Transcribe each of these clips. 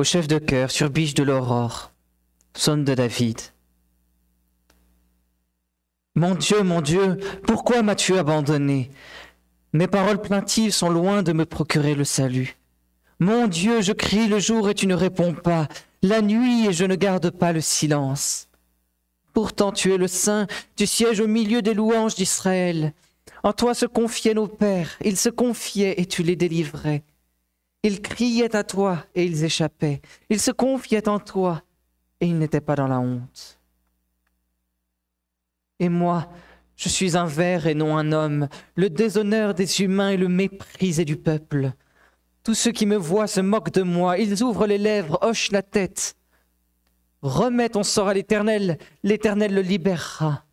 au chef de chœur sur biche de l'aurore, sonne de David. Mon Dieu, mon Dieu, pourquoi m'as-tu abandonné Mes paroles plaintives sont loin de me procurer le salut. Mon Dieu, je crie le jour et tu ne réponds pas, la nuit et je ne garde pas le silence. Pourtant tu es le Saint, tu sièges au milieu des louanges d'Israël. En toi se confiaient nos pères, ils se confiaient et tu les délivrais. Ils criaient à toi et ils échappaient. Ils se confiaient en toi et ils n'étaient pas dans la honte. Et moi, je suis un ver et non un homme, le déshonneur des humains et le méprisé du peuple. Tous ceux qui me voient se moquent de moi, ils ouvrent les lèvres, hochent la tête. Remets ton sort à l'Éternel, l'Éternel le libérera,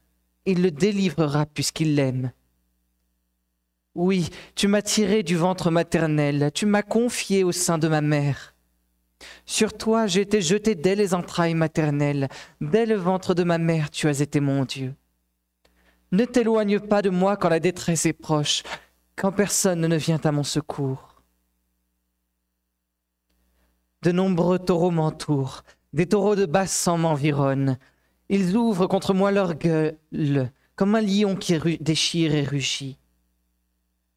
il le délivrera puisqu'il l'aime. Oui, tu m'as tiré du ventre maternel, tu m'as confié au sein de ma mère. Sur toi, j'ai été jeté dès les entrailles maternelles, dès le ventre de ma mère, tu as été mon Dieu. Ne t'éloigne pas de moi quand la détresse est proche, quand personne ne vient à mon secours. De nombreux taureaux m'entourent, des taureaux de sang m'environnent. Ils ouvrent contre moi leur gueule, comme un lion qui déchire et rugit.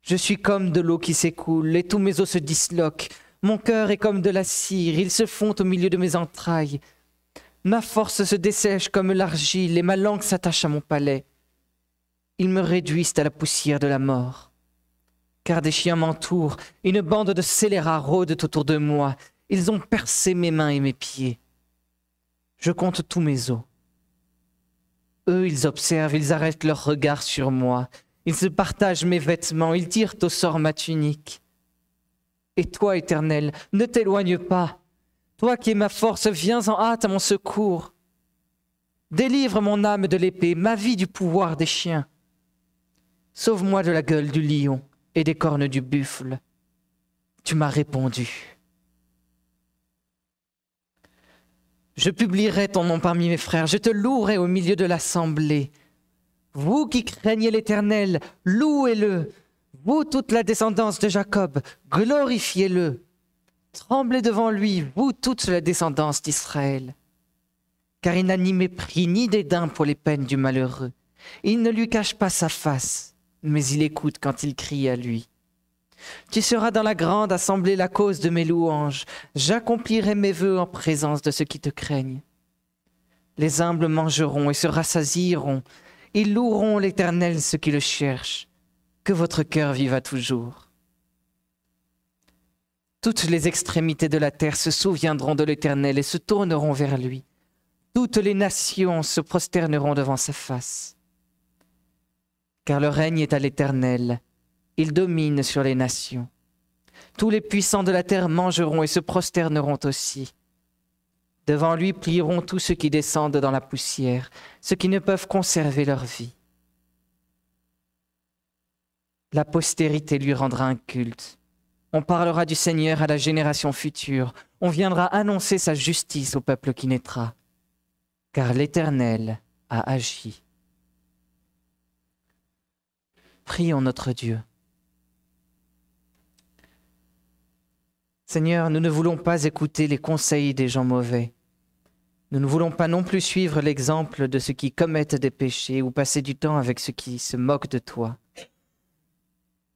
Je suis comme de l'eau qui s'écoule, et tous mes os se disloquent. Mon cœur est comme de la cire, il se fond au milieu de mes entrailles. Ma force se dessèche comme l'argile, et ma langue s'attache à mon palais. Ils me réduisent à la poussière de la mort. Car des chiens m'entourent, une bande de scélérats rôdent autour de moi. Ils ont percé mes mains et mes pieds. Je compte tous mes os. Eux, ils observent, ils arrêtent leur regard sur moi. Ils se partagent mes vêtements, ils tirent au sort ma tunique. Et toi, Éternel, ne t'éloigne pas. Toi qui es ma force, viens en hâte à mon secours. Délivre mon âme de l'épée, ma vie du pouvoir des chiens. Sauve-moi de la gueule du lion et des cornes du buffle. Tu m'as répondu. Je publierai ton nom parmi mes frères, je te louerai au milieu de l'assemblée. Vous qui craignez l'Éternel, louez-le. Vous, toute la descendance de Jacob, glorifiez-le. Tremblez devant lui, vous, toute la descendance d'Israël. Car il n'a ni mépris ni dédain pour les peines du malheureux. Il ne lui cache pas sa face, mais il écoute quand il crie à lui. Tu seras dans la grande assemblée la cause de mes louanges. J'accomplirai mes vœux en présence de ceux qui te craignent. Les humbles mangeront et se rassasieront ils loueront l'Éternel ceux qui le cherchent. Que votre cœur vive à toujours. Toutes les extrémités de la terre se souviendront de l'Éternel et se tourneront vers lui. Toutes les nations se prosterneront devant sa face. Car le règne est à l'Éternel, il domine sur les nations. Tous les puissants de la terre mangeront et se prosterneront aussi. Devant lui plieront tous ceux qui descendent dans la poussière, ceux qui ne peuvent conserver leur vie. La postérité lui rendra un culte. On parlera du Seigneur à la génération future. On viendra annoncer sa justice au peuple qui naîtra. Car l'Éternel a agi. Prions notre Dieu. Seigneur, nous ne voulons pas écouter les conseils des gens mauvais. Nous ne voulons pas non plus suivre l'exemple de ceux qui commettent des péchés ou passer du temps avec ceux qui se moquent de toi.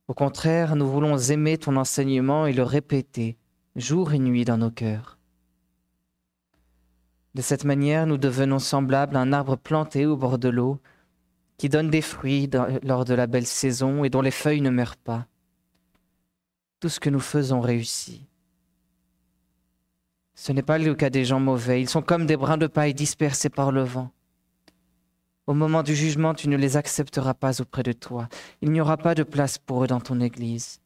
Au contraire, nous voulons aimer ton enseignement et le répéter jour et nuit dans nos cœurs. De cette manière, nous devenons semblables à un arbre planté au bord de l'eau, qui donne des fruits lors de la belle saison et dont les feuilles ne meurent pas. Tout ce que nous faisons réussit. Ce n'est pas le cas des gens mauvais, ils sont comme des brins de paille dispersés par le vent. Au moment du jugement, tu ne les accepteras pas auprès de toi. Il n'y aura pas de place pour eux dans ton Église.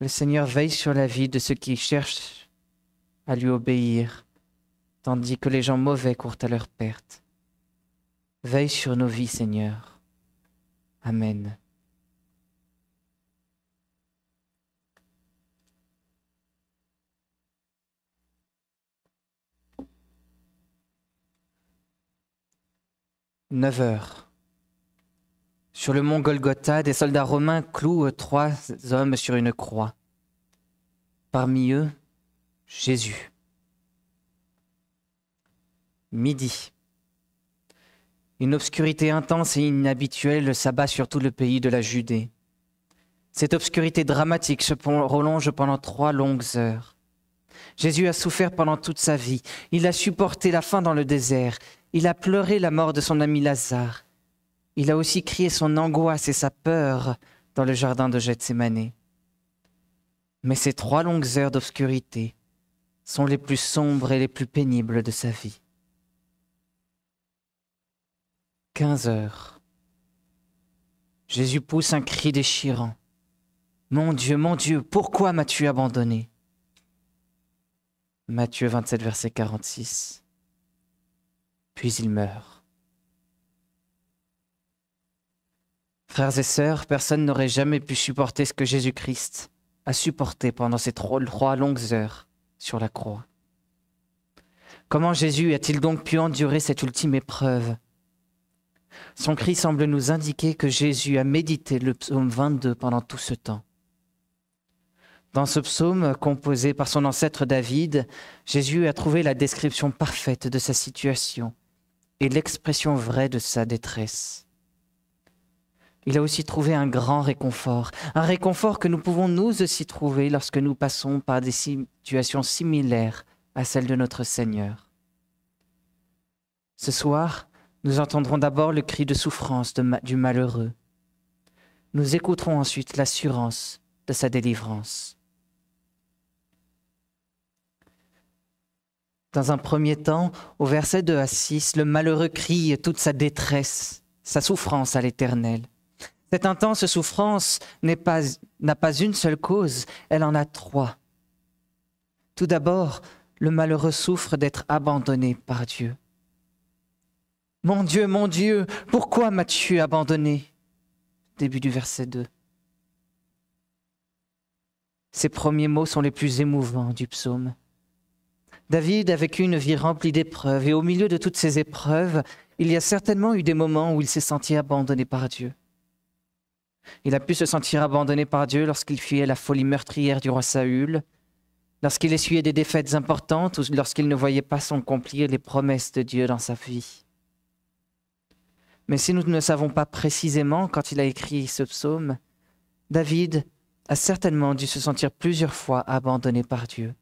Le Seigneur veille sur la vie de ceux qui cherchent à lui obéir, tandis que les gens mauvais courent à leur perte. Veille sur nos vies, Seigneur. Amen. 9 heures. Sur le mont Golgotha, des soldats romains clouent trois hommes sur une croix. Parmi eux, Jésus. Midi. Une obscurité intense et inhabituelle s'abat sur tout le pays de la Judée. Cette obscurité dramatique se prolonge pendant trois longues heures. Jésus a souffert pendant toute sa vie. Il a supporté la faim dans le désert. Il a pleuré la mort de son ami Lazare. Il a aussi crié son angoisse et sa peur dans le jardin de Gethsemane. Mais ces trois longues heures d'obscurité sont les plus sombres et les plus pénibles de sa vie. 15 heures. Jésus pousse un cri déchirant. Mon Dieu, mon Dieu, pourquoi m'as-tu abandonné Matthieu 27, verset 46 puis il meurt. Frères et sœurs, personne n'aurait jamais pu supporter ce que Jésus-Christ a supporté pendant ces trois longues heures sur la croix. Comment Jésus a-t-il donc pu endurer cette ultime épreuve Son cri semble nous indiquer que Jésus a médité le psaume 22 pendant tout ce temps. Dans ce psaume, composé par son ancêtre David, Jésus a trouvé la description parfaite de sa situation et l'expression vraie de sa détresse. Il a aussi trouvé un grand réconfort, un réconfort que nous pouvons nous aussi trouver lorsque nous passons par des situations similaires à celles de notre Seigneur. Ce soir, nous entendrons d'abord le cri de souffrance du malheureux. Nous écouterons ensuite l'assurance de sa délivrance. dans un premier temps, au verset 2 à 6, le malheureux crie toute sa détresse, sa souffrance à l'Éternel. Cette intense souffrance n'a pas, une seule cause, elle en a trois. Tout d'abord, le malheureux souffre d'être abandonné par Dieu. Mon Dieu, mon Dieu, pourquoi m'as-tu abandonné Début du verset 2. Ces premiers mots sont les plus émouvants du psaume. David a vécu une vie remplie d'épreuves et au milieu de toutes ces épreuves, il y a certainement eu des moments où il s'est senti abandonné par Dieu. Il a pu se sentir abandonné par Dieu lorsqu'il fuyait la folie meurtrière du roi Saül, lorsqu'il essuyait des défaites importantes ou lorsqu'il ne voyait pas s'accomplir les promesses de Dieu dans sa vie. Mais si nous ne savons pas précisément quand il a écrit ce psaume, David a certainement dû se sentir plusieurs fois abandonné par Dieu.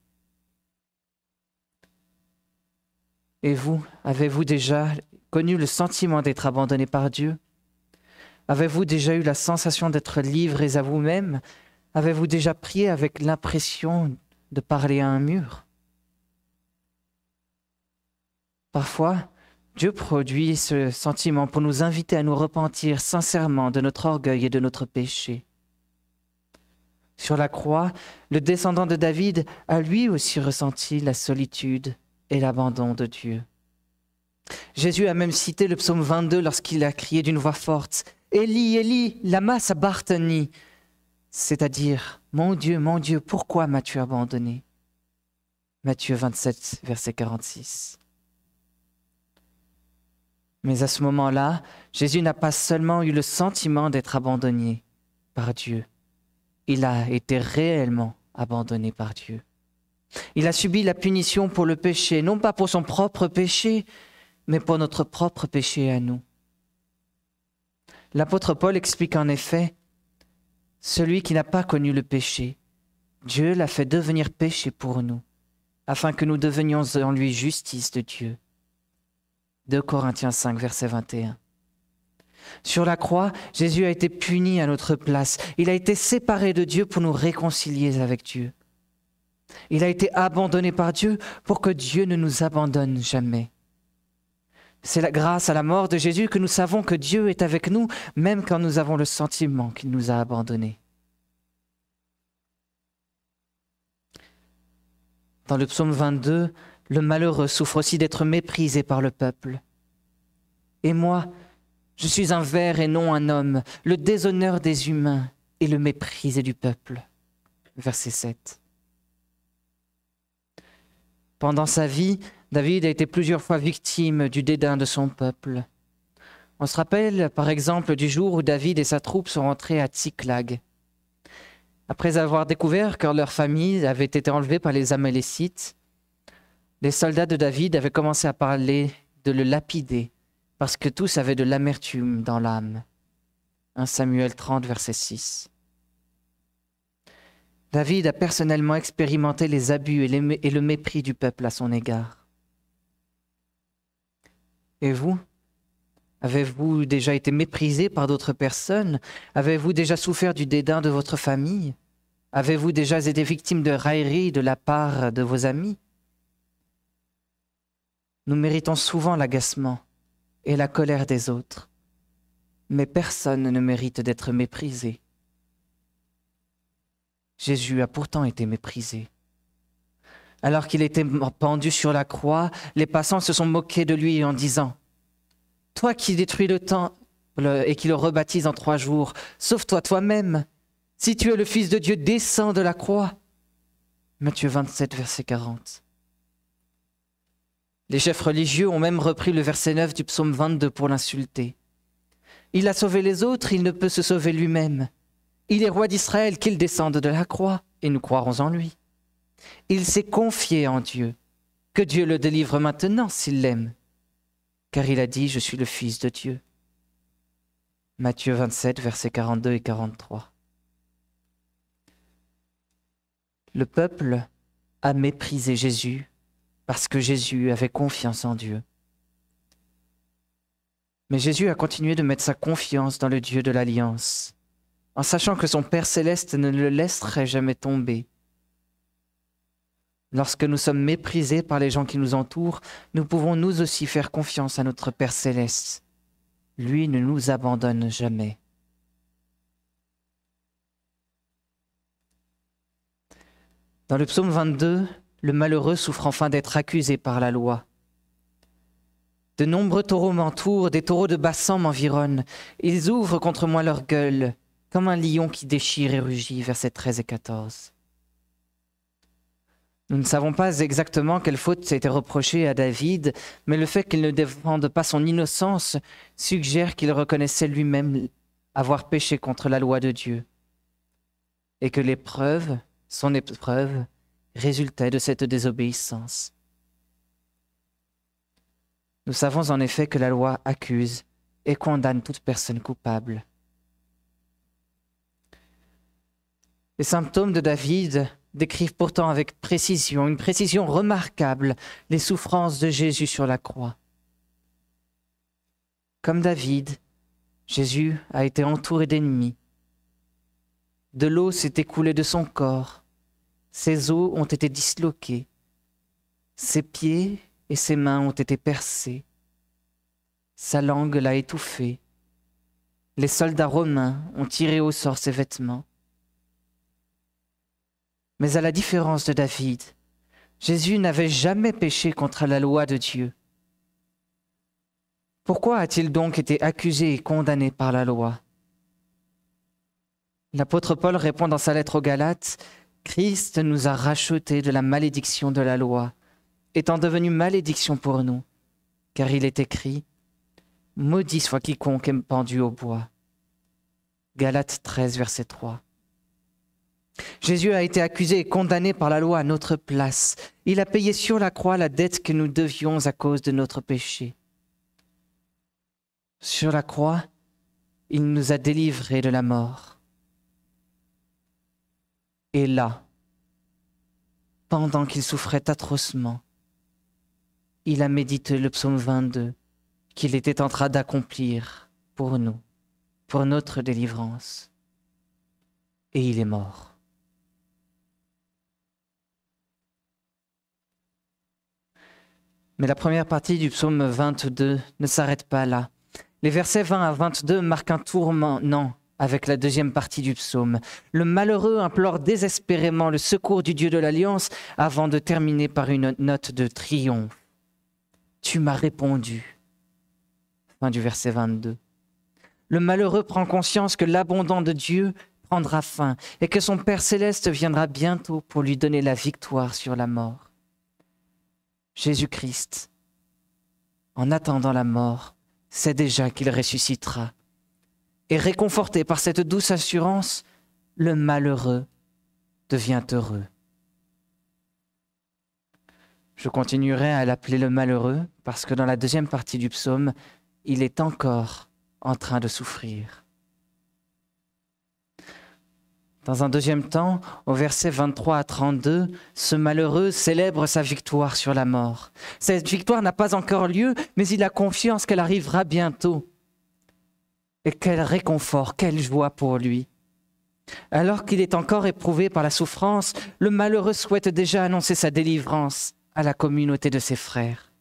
Et vous, avez-vous déjà connu le sentiment d'être abandonné par Dieu Avez-vous déjà eu la sensation d'être livrés à vous-même Avez-vous déjà prié avec l'impression de parler à un mur Parfois, Dieu produit ce sentiment pour nous inviter à nous repentir sincèrement de notre orgueil et de notre péché. Sur la croix, le descendant de David a lui aussi ressenti la solitude et l'abandon de Dieu. Jésus a même cité le psaume 22 lorsqu'il a crié d'une voix forte Élie, Élie, à sabachthani c'est-à-dire Mon Dieu, mon Dieu, pourquoi m'as-tu abandonné Matthieu 27, verset 46. Mais à ce moment-là, Jésus n'a pas seulement eu le sentiment d'être abandonné par Dieu, il a été réellement abandonné par Dieu. Il a subi la punition pour le péché, non pas pour son propre péché, mais pour notre propre péché à nous. L'apôtre Paul explique en effet, celui qui n'a pas connu le péché, Dieu l'a fait devenir péché pour nous, afin que nous devenions en lui justice de Dieu. 2 Corinthiens 5, verset 21. Sur la croix, Jésus a été puni à notre place. Il a été séparé de Dieu pour nous réconcilier avec Dieu. Il a été abandonné par Dieu pour que Dieu ne nous abandonne jamais. C'est grâce à la mort de Jésus que nous savons que Dieu est avec nous, même quand nous avons le sentiment qu'il nous a abandonnés. Dans le psaume 22, le malheureux souffre aussi d'être méprisé par le peuple. Et moi, je suis un ver et non un homme, le déshonneur des humains et le méprisé du peuple. Verset 7. Pendant sa vie, David a été plusieurs fois victime du dédain de son peuple. On se rappelle par exemple du jour où David et sa troupe sont rentrés à Tziklag. Après avoir découvert que leur famille avait été enlevée par les Amalécites, les soldats de David avaient commencé à parler de le lapider, parce que tous avaient de l'amertume dans l'âme. 1 Samuel 30, verset 6. David a personnellement expérimenté les abus et, le mépris du peuple à son égard. Et vous Avez-vous déjà été méprisé par d'autres personnes Avez-vous déjà souffert du dédain de votre famille Avez-vous déjà été victime de railleries de la part de vos amis Nous méritons souvent l'agacement et la colère des autres, mais personne ne mérite d'être méprisé. Jésus a pourtant été méprisé. Alors qu'il était pendu sur la croix, les passants se sont moqués de lui en disant Toi qui détruis le temps et qui le rebaptise en trois jours, sauve-toi toi-même. Si tu es le Fils de Dieu, descends de la croix. Matthieu 27, verset 40. Les chefs religieux ont même repris le verset 9 du psaume 22 pour l'insulter. Il a sauvé les autres, il ne peut se sauver lui-même. Il est roi d'Israël, qu'il descende de la croix, et nous croirons en lui. Il s'est confié en Dieu. Que Dieu le délivre maintenant s'il l'aime. Car il a dit, je suis le Fils de Dieu. Matthieu 27, versets 42 et 43. Le peuple a méprisé Jésus parce que Jésus avait confiance en Dieu. Mais Jésus a continué de mettre sa confiance dans le Dieu de l'alliance en sachant que son Père céleste ne le laisserait jamais tomber. Lorsque nous sommes méprisés par les gens qui nous entourent, nous pouvons nous aussi faire confiance à notre Père céleste. Lui ne nous abandonne jamais. Dans le psaume 22, le malheureux souffre enfin d'être accusé par la loi. De nombreux taureaux m'entourent, des taureaux de bassin m'environnent. Ils ouvrent contre moi leur gueule comme un lion qui déchire et rugit, versets 13 et 14. Nous ne savons pas exactement quelle faute été reprochée à David, mais le fait qu'il ne défende pas son innocence suggère qu'il reconnaissait lui-même avoir péché contre la loi de Dieu, et que l'épreuve, son épreuve, résultait de cette désobéissance. Nous savons en effet que la loi accuse et condamne toute personne coupable. Les symptômes de David décrivent pourtant avec précision, une précision remarquable, les souffrances de Jésus sur la croix. Comme David, Jésus a été entouré d'ennemis. De l'eau s'est écoulée de son corps, ses os ont été disloqués, ses pieds et ses mains ont été percés, sa langue l'a étouffé, les soldats romains ont tiré au sort ses vêtements. Mais à la différence de David, Jésus n'avait jamais péché contre la loi de Dieu. Pourquoi a-t-il donc été accusé et condamné par la loi L'apôtre Paul répond dans sa lettre aux Galates, Christ nous a rachetés de la malédiction de la loi, étant devenu malédiction pour nous, car il est écrit, Maudit soit quiconque est pendu au bois. Galates 13, verset 3. Jésus a été accusé et condamné par la loi à notre place. Il a payé sur la croix la dette que nous devions à cause de notre péché. Sur la croix, il nous a délivrés de la mort. Et là, pendant qu'il souffrait atrocement, il a médité le psaume 22 qu'il était en train d'accomplir pour nous, pour notre délivrance. Et il est mort. Mais la première partie du psaume 22 ne s'arrête pas là. Les versets 20 à 22 marquent un tournant avec la deuxième partie du psaume. Le malheureux implore désespérément le secours du Dieu de l'Alliance avant de terminer par une note de triomphe. Tu m'as répondu. Fin du verset 22. Le malheureux prend conscience que l'abondant de Dieu prendra fin et que son Père céleste viendra bientôt pour lui donner la victoire sur la mort. Jésus-Christ, en attendant la mort, sait déjà qu'il ressuscitera. Et réconforté par cette douce assurance, le malheureux devient heureux. Je continuerai à l'appeler le malheureux parce que dans la deuxième partie du psaume, il est encore en train de souffrir. Dans un deuxième temps, au verset 23 à 32, ce malheureux célèbre sa victoire sur la mort. Cette victoire n'a pas encore lieu, mais il a confiance qu'elle arrivera bientôt. Et quel réconfort, quelle joie pour lui. Alors qu'il est encore éprouvé par la souffrance, le malheureux souhaite déjà annoncer sa délivrance à la communauté de ses frères.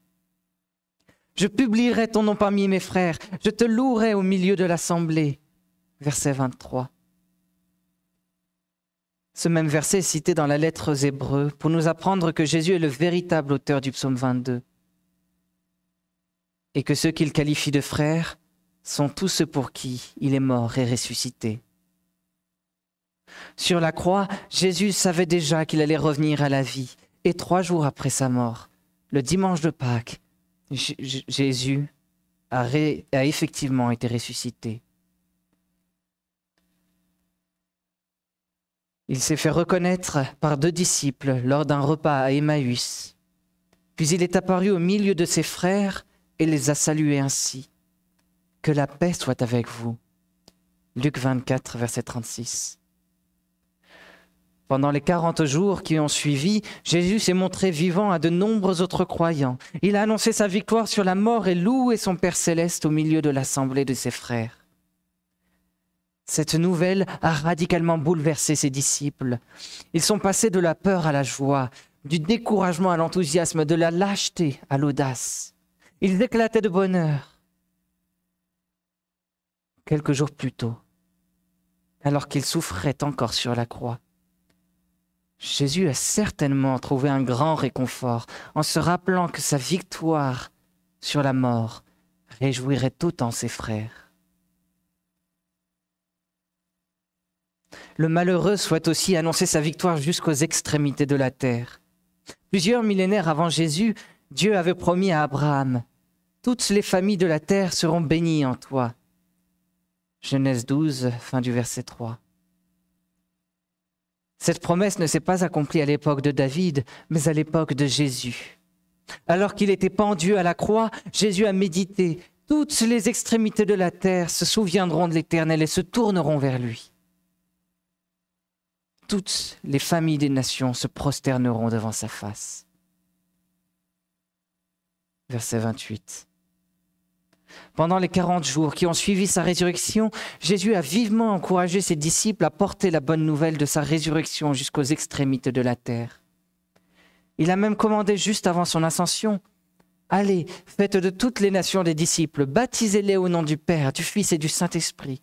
Je publierai ton nom parmi mes frères, je te louerai au milieu de l'assemblée. Verset 23. Ce même verset est cité dans la lettre aux Hébreux pour nous apprendre que Jésus est le véritable auteur du psaume 22 et que ceux qu'il qualifie de frères sont tous ceux pour qui il est mort et ressuscité. Sur la croix, Jésus savait déjà qu'il allait revenir à la vie. Et trois jours après sa mort, le dimanche de Pâques, Jésus a effectivement été ressuscité. Il s'est fait reconnaître par deux disciples lors d'un repas à Emmaüs. Puis il est apparu au milieu de ses frères et les a salués ainsi. Que la paix soit avec vous. Luc 24, verset 36. Pendant les quarante jours qui ont suivi, Jésus s'est montré vivant à de nombreux autres croyants. Il a annoncé sa victoire sur la mort et loué son Père céleste au milieu de l'assemblée de ses frères. Cette nouvelle a radicalement bouleversé ses disciples. Ils sont passés de la peur à la joie, du découragement à l'enthousiasme, de la lâcheté à l'audace. Ils éclataient de bonheur. Quelques jours plus tôt, alors qu'ils souffraient encore sur la croix, Jésus a certainement trouvé un grand réconfort en se rappelant que sa victoire sur la mort réjouirait en ses frères. le malheureux souhaite aussi annoncer sa victoire jusqu'aux extrémités de la terre. Plusieurs millénaires avant Jésus, Dieu avait promis à Abraham, Toutes les familles de la terre seront bénies en toi. Genèse 12, fin du verset 3. Cette promesse ne s'est pas accomplie à l'époque de David, mais à l'époque de Jésus. Alors qu'il était pendu à la croix, Jésus a médité, Toutes les extrémités de la terre se souviendront de l'Éternel et se tourneront vers lui toutes les familles des nations se prosterneront devant sa face. Verset 28. Pendant les quarante jours qui ont suivi sa résurrection, Jésus a vivement encouragé ses disciples à porter la bonne nouvelle de sa résurrection jusqu'aux extrémités de la terre. Il a même commandé juste avant son ascension Allez, faites de toutes les nations des disciples, baptisez-les au nom du Père, du Fils et du Saint-Esprit,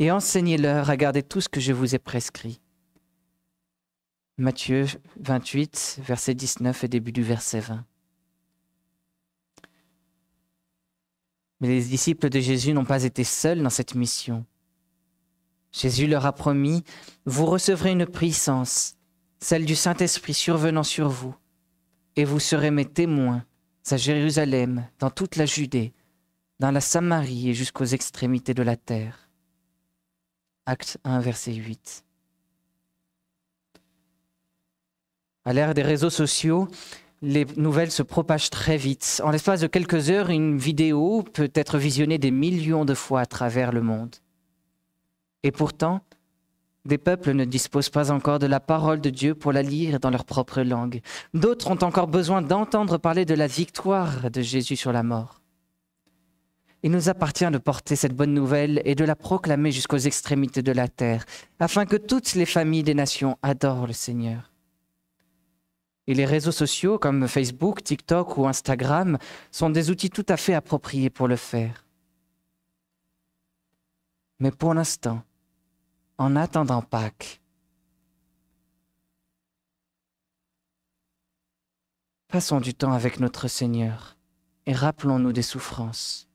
et enseignez-leur à garder tout ce que je vous ai prescrit. Matthieu 28, verset 19 et début du verset 20. Mais les disciples de Jésus n'ont pas été seuls dans cette mission. Jésus leur a promis, vous recevrez une puissance, celle du Saint-Esprit survenant sur vous, et vous serez mes témoins à Jérusalem, dans toute la Judée, dans la Samarie et jusqu'aux extrémités de la terre. Acte 1, verset 8. À l'ère des réseaux sociaux, les nouvelles se propagent très vite. En l'espace de quelques heures, une vidéo peut être visionnée des millions de fois à travers le monde. Et pourtant, des peuples ne disposent pas encore de la parole de Dieu pour la lire dans leur propre langue. D'autres ont encore besoin d'entendre parler de la victoire de Jésus sur la mort. Il nous appartient de porter cette bonne nouvelle et de la proclamer jusqu'aux extrémités de la terre, afin que toutes les familles des nations adorent le Seigneur. Et les réseaux sociaux comme Facebook, TikTok ou Instagram sont des outils tout à fait appropriés pour le faire. Mais pour l'instant, en attendant Pâques, passons du temps avec notre Seigneur et rappelons-nous des souffrances.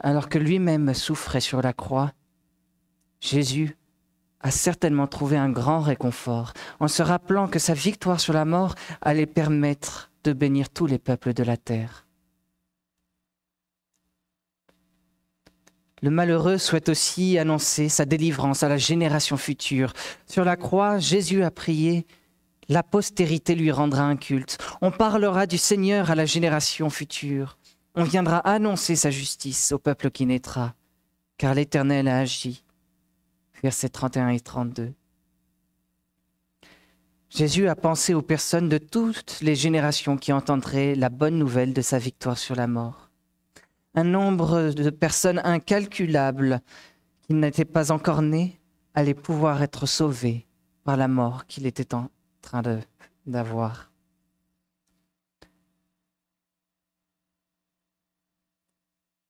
Alors que lui-même souffrait sur la croix, Jésus a certainement trouvé un grand réconfort en se rappelant que sa victoire sur la mort allait permettre de bénir tous les peuples de la terre. Le malheureux souhaite aussi annoncer sa délivrance à la génération future. Sur la croix, Jésus a prié la postérité lui rendra un culte. On parlera du Seigneur à la génération future. On viendra annoncer sa justice au peuple qui naîtra, car l'Éternel a agi versets 31 et 32. Jésus a pensé aux personnes de toutes les générations qui entendraient la bonne nouvelle de sa victoire sur la mort. Un nombre de personnes incalculables qui n'étaient pas encore nées allaient pouvoir être sauvées par la mort qu'il était en train d'avoir.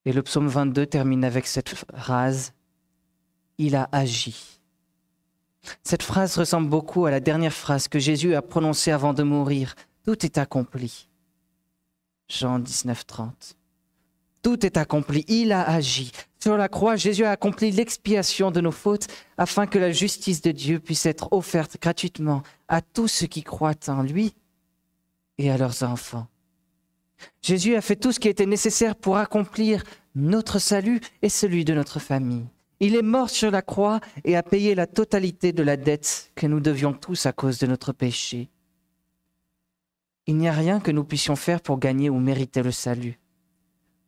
Et le psaume 22 termine avec cette phrase il a agi. Cette phrase ressemble beaucoup à la dernière phrase que Jésus a prononcée avant de mourir. Tout est accompli. Jean 19, 30. Tout est accompli. Il a agi. Sur la croix, Jésus a accompli l'expiation de nos fautes afin que la justice de Dieu puisse être offerte gratuitement à tous ceux qui croient en lui et à leurs enfants. Jésus a fait tout ce qui était nécessaire pour accomplir notre salut et celui de notre famille. Il est mort sur la croix et a payé la totalité de la dette que nous devions tous à cause de notre péché. Il n'y a rien que nous puissions faire pour gagner ou mériter le salut.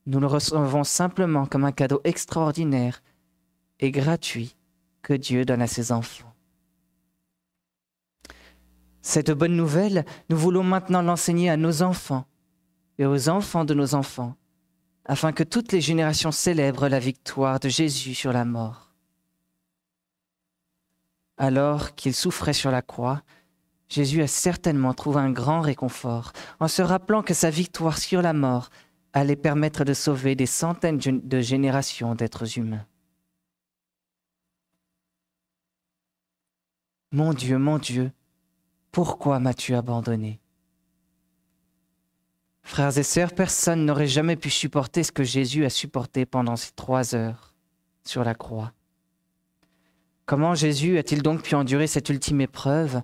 Nous le recevons simplement comme un cadeau extraordinaire et gratuit que Dieu donne à ses enfants. Cette bonne nouvelle, nous voulons maintenant l'enseigner à nos enfants et aux enfants de nos enfants afin que toutes les générations célèbrent la victoire de Jésus sur la mort. Alors qu'il souffrait sur la croix, Jésus a certainement trouvé un grand réconfort en se rappelant que sa victoire sur la mort allait permettre de sauver des centaines de générations d'êtres humains. Mon Dieu, mon Dieu, pourquoi m'as-tu abandonné Frères et sœurs, personne n'aurait jamais pu supporter ce que Jésus a supporté pendant ces trois heures sur la croix. Comment Jésus a-t-il donc pu endurer cette ultime épreuve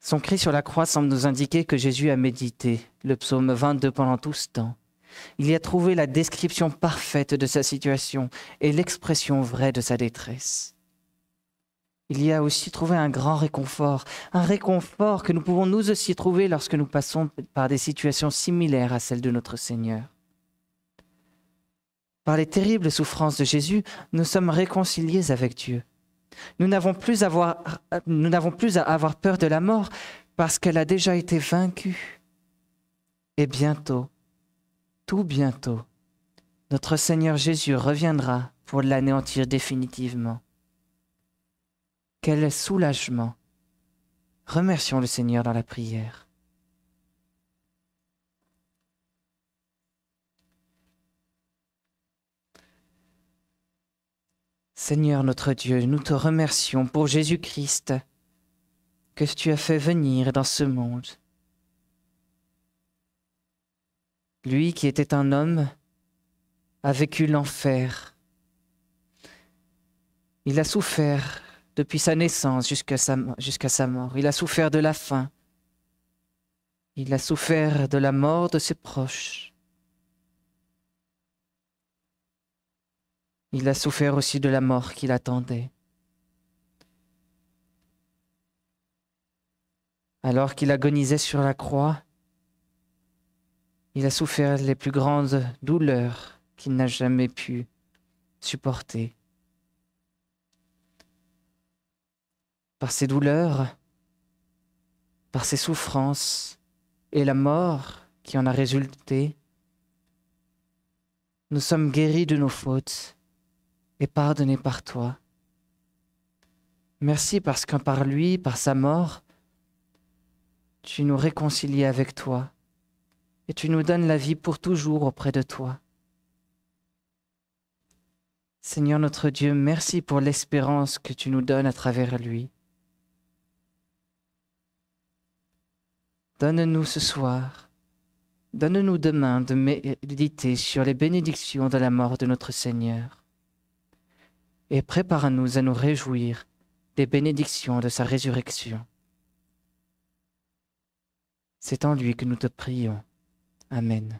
Son cri sur la croix semble nous indiquer que Jésus a médité le psaume 22 pendant tout ce temps. Il y a trouvé la description parfaite de sa situation et l'expression vraie de sa détresse il y a aussi trouvé un grand réconfort, un réconfort que nous pouvons nous aussi trouver lorsque nous passons par des situations similaires à celles de notre Seigneur. Par les terribles souffrances de Jésus, nous sommes réconciliés avec Dieu. Nous n'avons plus, à avoir peur de la mort parce qu'elle a déjà été vaincue. Et bientôt, tout bientôt, notre Seigneur Jésus reviendra pour l'anéantir définitivement. Quel soulagement. Remercions le Seigneur dans la prière. Seigneur notre Dieu, nous te remercions pour Jésus-Christ que tu as fait venir dans ce monde. Lui qui était un homme a vécu l'enfer. Il a souffert depuis sa naissance jusqu'à sa, sa mort. Il a souffert de la faim. Il a souffert de la mort de ses proches. Il a souffert aussi de la mort qu'il attendait. Alors qu'il agonisait sur la croix, il a souffert les plus grandes douleurs qu'il n'a jamais pu supporter. par ses douleurs, par ses souffrances et la mort qui en a résulté, nous sommes guéris de nos fautes et pardonnés par toi. Merci parce que par lui, par sa mort, tu nous réconcilies avec toi et tu nous donnes la vie pour toujours auprès de toi. Seigneur notre Dieu, merci pour l'espérance que tu nous donnes à travers lui. Donne-nous ce soir, donne-nous demain de méditer sur les bénédictions de la mort de notre Seigneur. Et prépare-nous à nous réjouir des bénédictions de sa résurrection. C'est en lui que nous te prions. Amen.